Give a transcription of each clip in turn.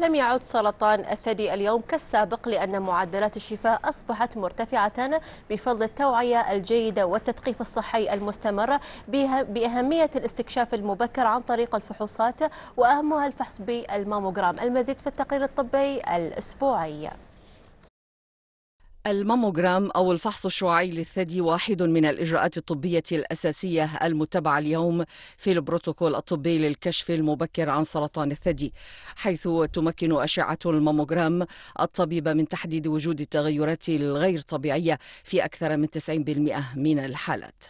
لم يعد سرطان الثدي اليوم كالسابق لأن معدلات الشفاء أصبحت مرتفعة بفضل التوعية الجيدة والتثقيف الصحي المستمر بأهمية الاستكشاف المبكر عن طريق الفحوصات وأهمها الفحص بالماموغرام المزيد في التقرير الطبي الأسبوعي الماموغرام أو الفحص الشعاعي للثدي واحد من الإجراءات الطبية الأساسية المتبعة اليوم في البروتوكول الطبي للكشف المبكر عن سرطان الثدي حيث تمكن أشعة الماموغرام الطبيب من تحديد وجود التغيرات الغير طبيعية في أكثر من 90% من الحالات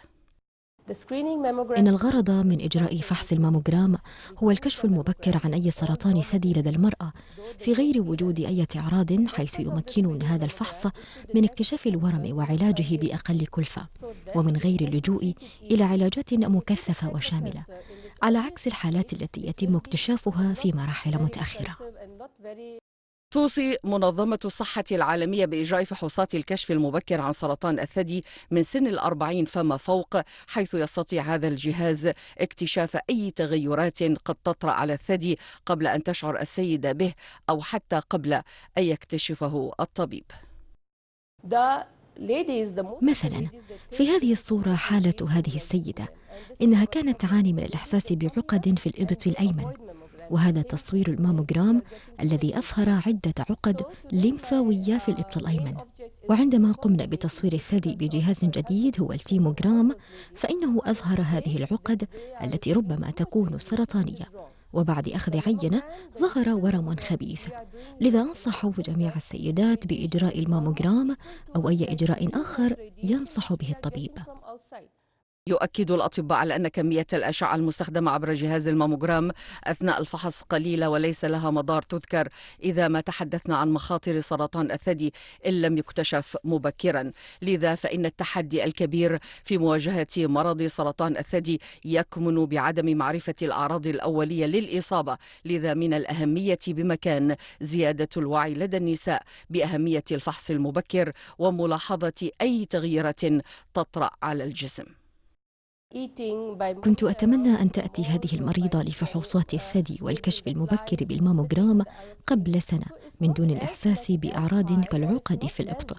إن الغرض من إجراء فحص الماموغرام هو الكشف المبكر عن أي سرطان ثدي لدى المرأة في غير وجود أي أعراض حيث يمكن هذا الفحص من اكتشاف الورم وعلاجه بأقل كلفة ومن غير اللجوء إلى علاجات مكثفة وشاملة على عكس الحالات التي يتم اكتشافها في مراحل متأخرة توصي منظمة الصحة العالمية بإجراء فحوصات الكشف المبكر عن سرطان الثدي من سن الأربعين فما فوق حيث يستطيع هذا الجهاز اكتشاف أي تغيرات قد تطرأ على الثدي قبل أن تشعر السيدة به أو حتى قبل أن يكتشفه الطبيب مثلا في هذه الصورة حالة هذه السيدة إنها كانت تعاني من الإحساس بعقد في الإبط الأيمن وهذا تصوير الماموغرام الذي أظهر عدة عقد لمفاوية في الإبط الأيمن وعندما قمنا بتصوير الثدي بجهاز جديد هو التيموغرام فإنه أظهر هذه العقد التي ربما تكون سرطانية وبعد أخذ عينة ظهر ورم خبيث لذا أنصح جميع السيدات بإجراء الماموغرام أو أي إجراء آخر ينصح به الطبيب يؤكد الأطباء على أن كمية الأشعة المستخدمة عبر جهاز الماموغرام أثناء الفحص قليلة وليس لها مدار تذكر إذا ما تحدثنا عن مخاطر سرطان الثدي إن لم يكتشف مبكرا لذا فإن التحدي الكبير في مواجهة مرض سرطان الثدي يكمن بعدم معرفة الأعراض الأولية للإصابة لذا من الأهمية بمكان زيادة الوعي لدى النساء بأهمية الفحص المبكر وملاحظة أي تغييرات تطرأ على الجسم كنت أتمنى أن تأتي هذه المريضة لفحوصات الثدي والكشف المبكر بالماموغرام قبل سنة من دون الإحساس بأعراض كالعقد في الإبط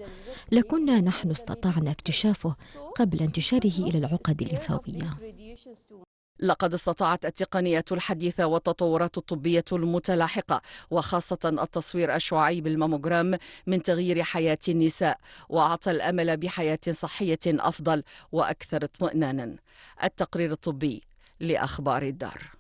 لكنا نحن استطعنا اكتشافه قبل انتشاره إلى العقد الليمفاوية لقد استطاعت التقنية الحديثة والتطورات الطبية المتلاحقة وخاصة التصوير الشعاعي بالماموغرام من تغيير حياة النساء وأعطى الأمل بحياة صحية أفضل وأكثر اطمئنانا التقرير الطبي لأخبار الدار